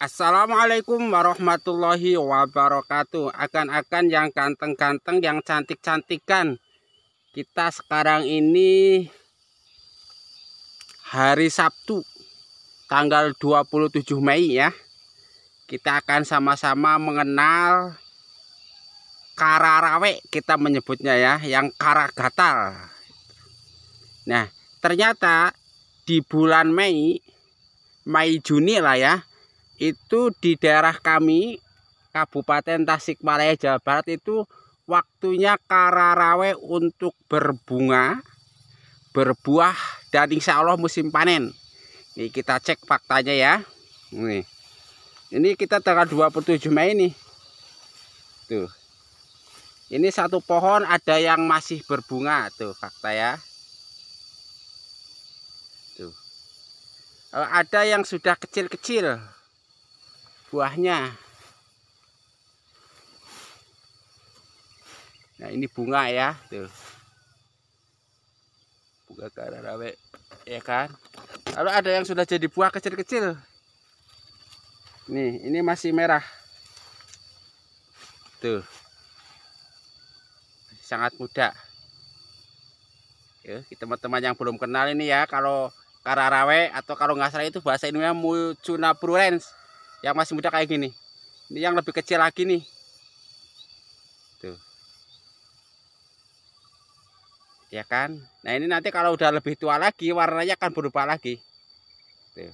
Assalamualaikum warahmatullahi wabarakatuh. Akan-akan yang ganteng-ganteng, yang cantik-cantikan. Kita sekarang ini hari Sabtu tanggal 27 Mei ya. Kita akan sama-sama mengenal kararawe kita menyebutnya ya, yang karagatal. Nah, ternyata di bulan Mei Mei Juni lah ya itu di daerah kami Kabupaten Tasikmalaya Jawa Barat itu waktunya kararawe untuk berbunga berbuah dan insya Allah musim panen ini kita cek faktanya ya ini ini kita tanggal 27 Mei nih tuh ini satu pohon ada yang masih berbunga tuh fakta ya tuh eh, ada yang sudah kecil-kecil buahnya nah ini bunga ya tuh bunga kararawe ya kan lalu ada yang sudah jadi buah kecil-kecil nih ini masih merah tuh sangat muda ya teman-teman yang belum kenal ini ya kalau kararawe atau kalau nggak salah itu bahasa Indonesia mucuna prurens yang masih muda kayak gini ini yang lebih kecil lagi nih tuh ya kan nah ini nanti kalau udah lebih tua lagi warnanya akan berubah lagi tuh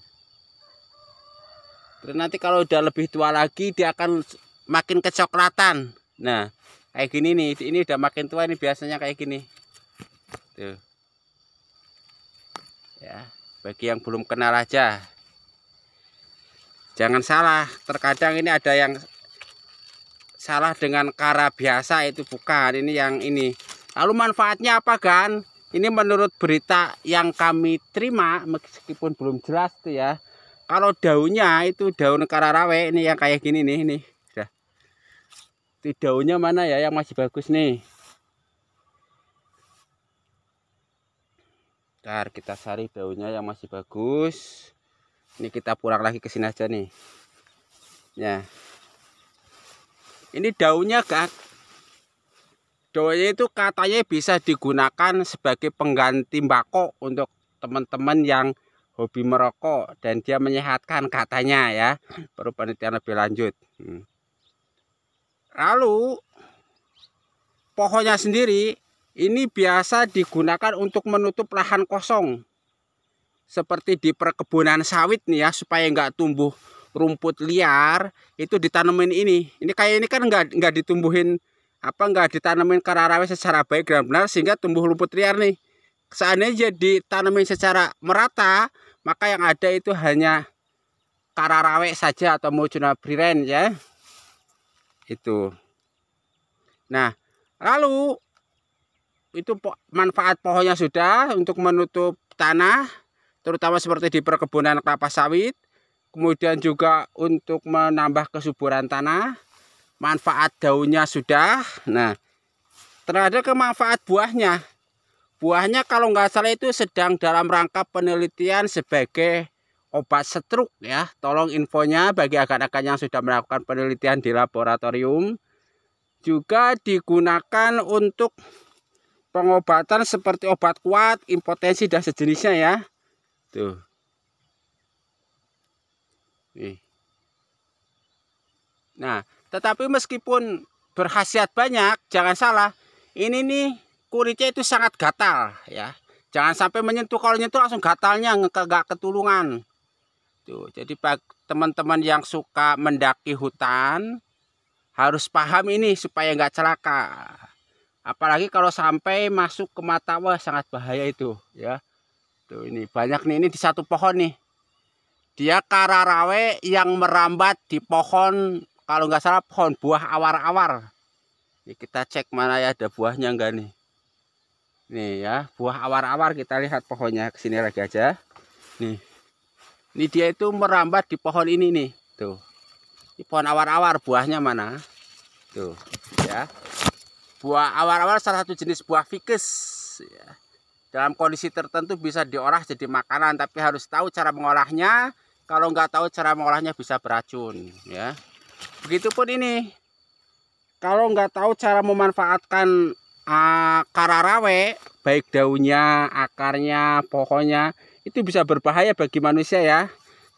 terus nanti kalau udah lebih tua lagi dia akan makin kecoklatan nah kayak gini nih ini udah makin tua ini biasanya kayak gini tuh ya bagi yang belum kenal aja jangan salah terkadang ini ada yang salah dengan kara biasa itu bukan ini yang ini lalu manfaatnya apa kan ini menurut berita yang kami terima meskipun belum jelas tuh ya kalau daunnya itu daun kara rawe ini yang kayak gini nih ini sudah Di daunnya mana ya yang masih bagus nih Ntar kita cari daunnya yang masih bagus ini kita pulang lagi ke sini aja nih ya ini daunnya kak daunnya itu katanya bisa digunakan sebagai pengganti bako untuk teman-teman yang hobi merokok dan dia menyehatkan katanya ya perlu penelitian lebih lanjut hmm. lalu pohonnya sendiri ini biasa digunakan untuk menutup lahan kosong seperti di perkebunan sawit nih ya supaya nggak tumbuh rumput liar itu ditanemin ini ini kayak ini kan nggak nggak ditumbuhin apa nggak ditanemin kararawe secara baik dan benar sehingga tumbuh rumput liar nih seandainya jadi tanamin secara merata maka yang ada itu hanya kararawe saja atau mujuna briren ya itu nah lalu itu manfaat pohonnya sudah untuk menutup tanah terutama seperti di perkebunan kelapa sawit kemudian juga untuk menambah kesuburan tanah manfaat daunnya sudah nah terhadap kemanfaat buahnya buahnya kalau nggak salah itu sedang dalam rangka penelitian sebagai obat setruk ya tolong infonya bagi anak-anak yang sudah melakukan penelitian di laboratorium juga digunakan untuk pengobatan seperti obat kuat impotensi dan sejenisnya ya Tuh. Nih. Nah, tetapi meskipun berkhasiat banyak, jangan salah. Ini nih kulitnya itu sangat gatal ya. Jangan sampai menyentuh kalau nyentuh langsung gatalnya nggak ketulungan. Tuh, jadi teman-teman yang suka mendaki hutan harus paham ini supaya nggak celaka. Apalagi kalau sampai masuk ke mata wah sangat bahaya itu ya. Tuh ini banyak nih ini di satu pohon nih. Dia kararawe yang merambat di pohon kalau nggak salah pohon buah awar-awar. Ini kita cek mana ya ada buahnya enggak nih. Nih ya, buah awar-awar kita lihat pohonnya ke sini lagi aja. Nih. Ini dia itu merambat di pohon ini nih. Tuh. di pohon awar-awar buahnya mana? Tuh, ya. Buah awar-awar salah satu jenis buah fikus ya dalam kondisi tertentu bisa diolah jadi makanan tapi harus tahu cara mengolahnya kalau nggak tahu cara mengolahnya bisa beracun ya begitupun ini kalau nggak tahu cara memanfaatkan uh, kararawe baik daunnya akarnya pohonnya itu bisa berbahaya bagi manusia ya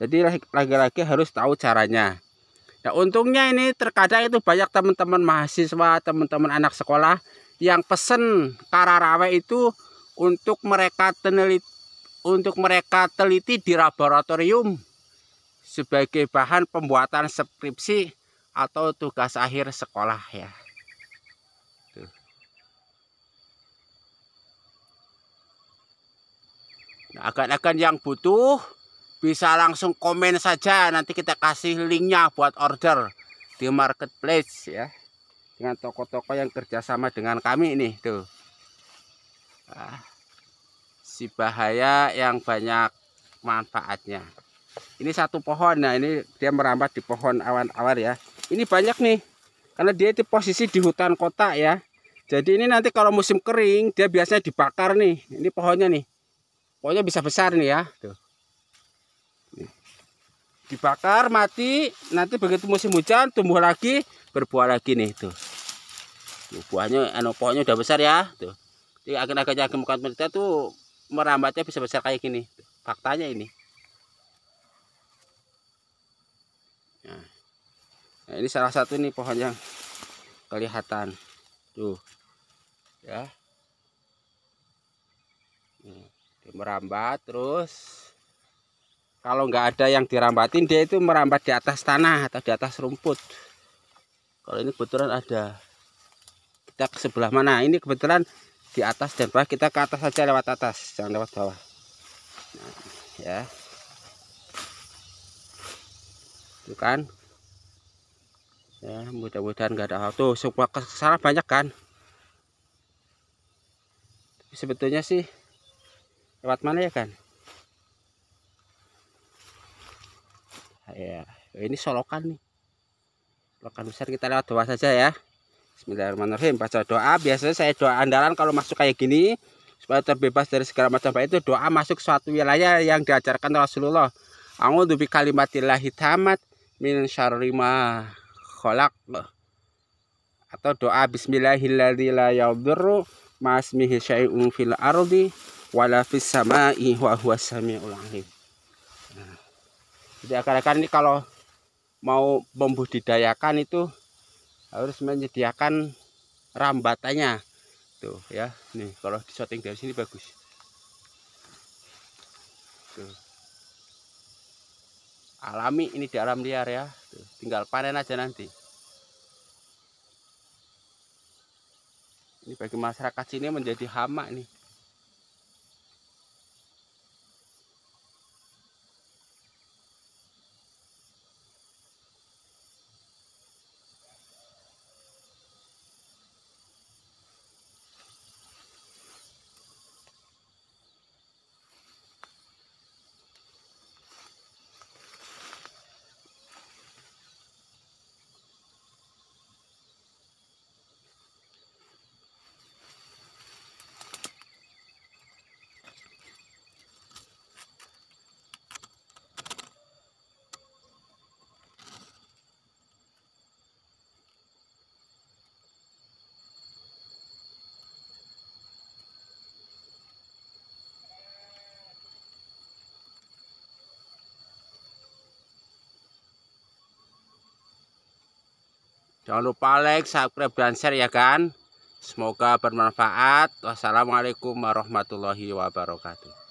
jadi lagi-lagi harus tahu caranya nah untungnya ini terkadang itu banyak teman-teman mahasiswa teman-teman anak sekolah yang pesen kararawe itu untuk mereka teliti, untuk mereka teliti di laboratorium sebagai bahan pembuatan skripsi atau tugas akhir sekolah ya. Tuh. Nah, akan-akan yang butuh bisa langsung komen saja nanti kita kasih linknya buat order di marketplace ya dengan toko-toko yang kerjasama dengan kami ini tuh. Nah si bahaya yang banyak manfaatnya ini satu pohon nah ini dia merambat di pohon awan-awan ya ini banyak nih karena dia itu posisi di hutan kota ya jadi ini nanti kalau musim kering dia biasanya dibakar nih ini pohonnya nih pohonnya bisa besar nih ya tuh dibakar mati nanti begitu musim hujan tumbuh lagi berbuah lagi nih tuh, tuh buahnya anu pohonnya udah besar ya tuh jadi akhir agaknya kemungkinan mereka tuh merambatnya bisa besar kayak gini faktanya ini nah, nah, ini salah satu nih pohon yang kelihatan tuh ya dia merambat terus kalau nggak ada yang dirambatin dia itu merambat di atas tanah atau di atas rumput kalau ini kebetulan ada kita ke sebelah mana ini kebetulan di atas dan bawah kita ke atas saja lewat atas jangan lewat bawah nah, ya itu kan ya mudah-mudahan nggak ada hal tuh semua kesana banyak kan Tapi sebetulnya sih lewat mana ya kan nah, ya ini solokan nih solokan besar kita lewat bawah saja ya Bismillahirrahmanirrahim baca doa biasanya saya doa andalan kalau masuk kayak gini supaya terbebas dari segala macam baik nah, itu doa masuk suatu wilayah yang diajarkan Rasulullah A'udzu bi kalimatillahi tamat min syarri ma khalaq atau doa bismillahilladzi la masmihi syai'un fil ardi wala fis samai wa huwa samiul alim. Nah, jadi akar-akar ini kalau mau membudidayakan itu harus menyediakan rambatannya tuh ya nih kalau di shooting dari sini bagus tuh alami ini di alam liar ya tuh, tinggal panen aja nanti ini bagi masyarakat sini menjadi hama nih Jangan lupa like, subscribe, dan share ya kan. Semoga bermanfaat. Wassalamualaikum warahmatullahi wabarakatuh.